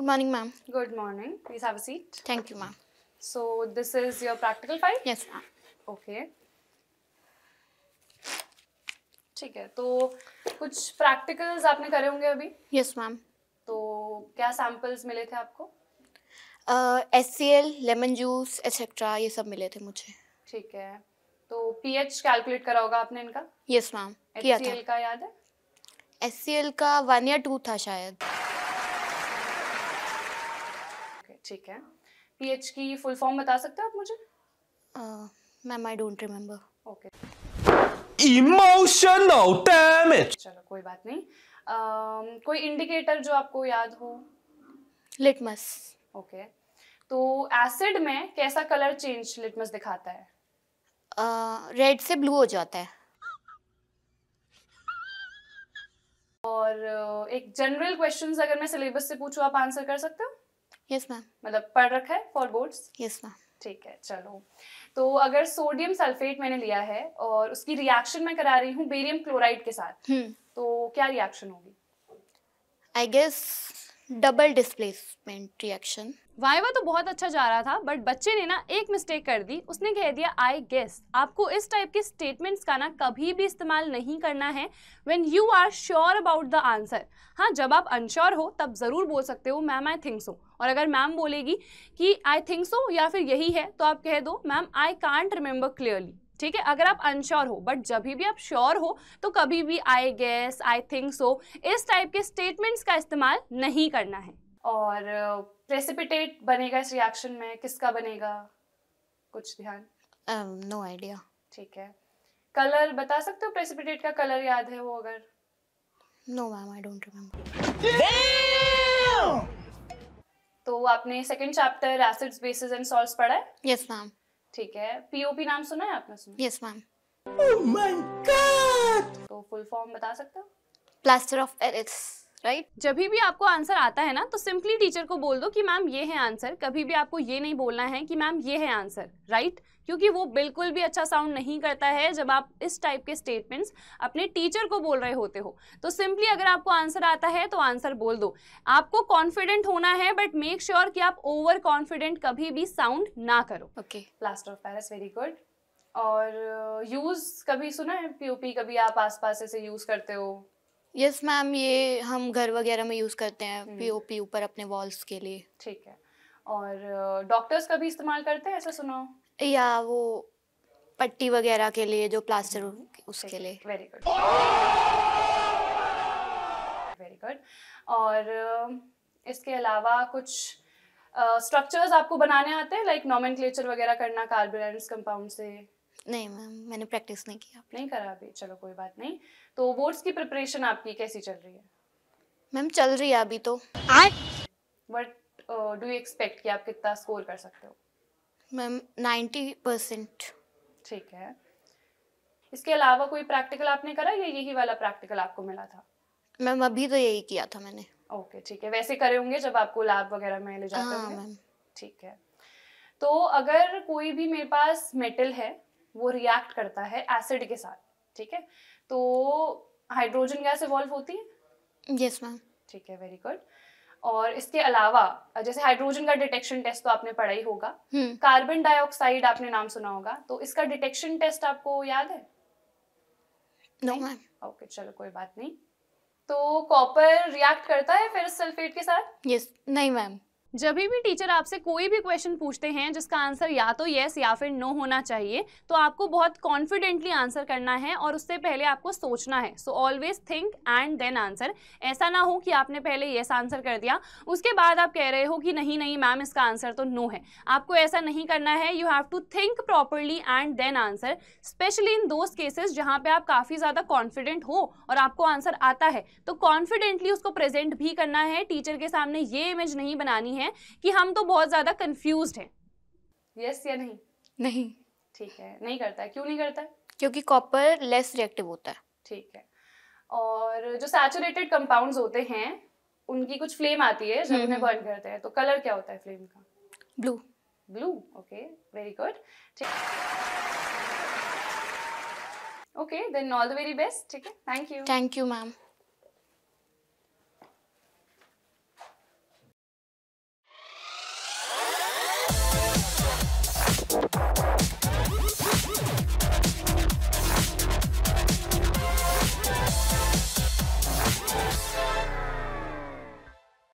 Good morning, ma'am. Good morning. Please have a seat. Thank you, ma'am. So this is your practical file? Yes, ma'am. Okay. ठीक है तो कुछ practicals आपने करे होंगे अभी यस yes, मैम तो क्या सैंपल्स मिले थे आपको S C L lemon juice etcetera ये सब मिले थे मुझे ठीक है तो पीएच कैलकुलेट करा होगा आपने इनका यस yes, मैम किया था का याद है एस का वन या टू था शायद ठीक है पीएच की फुल फॉर्म बता सकते हो आप मुझे ma'am I don't remember okay emotional damage चलो कोई बात नहीं uh, कोई इंडिकेटर जो आपको याद हो लिटमस ओके okay. तो एसिड में कैसा कलर चेंज लिटमस दिखाता है रेड uh, से ब्लू हो जाता है और uh, एक जनरल क्वेश्चंस अगर मैं सिलेबस से पूछूं आप आंसर कर सकते हो यस मैम मतलब पढ़ रखा है फॉर बोर्ड्स यस मैम ठीक है चलो तो अगर सोडियम सल्फेट मैंने लिया है और उसकी रिएक्शन मैं करा रही हूँ बेरियम क्लोराइड के साथ हम्म। तो क्या रिएक्शन होगी I guess double displacement reaction viva तो बहुत अच्छा जा रहा था बट बच्चे ने ना एक मिस्टेक कर दी उसने कह दिया आई गेस आपको इस टाइप के स्टेटमेंट्स का ना कभी भी इस्तेमाल नहीं करना है when you are sure about the answer हाँ जब आप अनश्योर हो तब ज़रूर बोल सकते हो मैम आई थिंक सो और अगर मैम बोलेगी कि आई थिंक सो या फिर यही है तो आप कह दो ma'am I can't remember clearly ठीक है अगर आप अनश्योर हो बट जब भी आप श्योर हो तो कभी भी I guess I think so इस टाइप के स्टेटमेंट्स का इस्तेमाल नहीं करना है और प्रेसिपिटेट uh, बनेगा इस रिएक्शन में किसका बनेगा कुछ ध्यान नो um, आइडिया no ठीक है कलर बता सकते हो प्रेसिपिटेट का कलर याद है वो अगर no ma'am I don't remember तो आपने second chapter acids bases and salts पढ़ा है यस मैम ठीक है पीओपी नाम सुना है आपने सुना yes ma'am oh my god तो फुल फॉर्म बता सकते हो plaster of Paris right right? जब भी आपको आंसर आता है ना तो सिंपली टीचर को बोल दो कि मैम ये है आंसर कभी भी आपको ये नहीं बोलना है कि मैम ये है आंसर राइट right? क्योंकि वो बिल्कुल भी अच्छा साउंड नहीं करता है जब आप इस टाइप के स्टेटमेंट्स अपने टीचर को बोल रहे होते हो तो सिंपली अगर आपको आंसर आता है तो आंसर बोल दो आपको कॉन्फिडेंट होना है बट मेक श्योर कि आप ओवर कॉन्फिडेंट कभी भी साउंड ना करो okay plaster of Paris very good और यूज़ uh, कभी सुना है पीओपी कभी आप आसपास ऐसे यूज़ करते हो यस मैम ये हम घर वगैरह में यूज़ करते हैं पीओपी हम्म। ऊपर अपने वॉल्स के लिए ठीक है और डॉक्टर्स का भी इस्तेमाल करते हैं ऐसा सुना या वो पट्टी वगैरह के लिए जो प्लास्टर हम्म। उसके लिए वेरी गुड वेरी गुड और इसके अलावा कुछ स्ट्रक्चर्स uh, आपको बनाने आते हैं लाइक नॉमेन वगैरह करना कार्बोनेट्स कंपाउंड से नहीं मैम मैंने प्रैक्टिस नहीं किया नहीं करा अभी चलो कोई बात नहीं तो बोर्ड्स की प्रिपरेशन आपकी कैसी चल रही है मैम चल रही है अभी तो I but do you expect कि आप कितना स्कोर कर सकते हो मैम नाइन्टी परसेंट ठीक है इसके अलावा कोई प्रैक्टिकल आपने करा या यही वाला प्रैक्टिकल आपको मिला था मैम अभी तो यही किया था मैंने ओके ठीक है वैसे करे होंगे जब आपको लैब वगैरह में ले जाते हाँ, होंगे ठीक है तो अगर कोई भी मेरे पास मेटल है वो रिएक्ट करता है एसिड के साथ ठीक है तो हाइड्रोजन गैस इवॉल्व होती है यस मैम ठीक है वेरी गुड और इसके अलावा जैसे हाइड्रोजन का डिटेक्शन टेस्ट तो आपने पढ़ा ही होगा कार्बन हम्म। डाइऑक्साइड आपने नाम सुना होगा तो इसका डिटेक्शन टेस्ट आपको याद है नो मैम ओके चलो कोई बात नहीं तो कॉपर रिएक्ट करता है फिर सल्फेट के साथ यस yes, नहीं मैम जब भी टीचर आपसे कोई भी क्वेश्चन पूछते हैं जिसका आंसर या तो येस या फिर नो होना चाहिए तो आपको बहुत कॉन्फिडेंटली आंसर करना है और उससे पहले आपको सोचना है so always think and then answer ऐसा ना हो कि आपने पहले येस आंसर कर दिया उसके बाद आप कह रहे हो कि नहीं नहीं मैम इसका आंसर तो नो है आपको ऐसा नहीं करना है you have to think properly and then answer specially in those cases जहाँ पे आप काफ़ी ज़्यादा कॉन्फिडेंट हो और आपको आंसर आता है तो कॉन्फिडेंटली उसको प्रेजेंट भी करना है टीचर के सामने ये इमेज नहीं बनानी है हैं कि हम तो बहुत ज़्यादा कंफ्यूज हैं यस या नहीं नहीं ठीक है नहीं करता है क्यों नहीं करता है क्योंकि कॉपर लेस रिएक्टिव होता है ठीक है और जो सैचुरेटेड कंपाउंड होते हैं उनकी कुछ फ्लेम आती है जब हम्म, उन्हें बर्न हम्म। करते हैं तो कलर क्या होता है फ्लेम का blue blue okay very good ठीक okay then all the very best ठीक है thank you thank you ma'am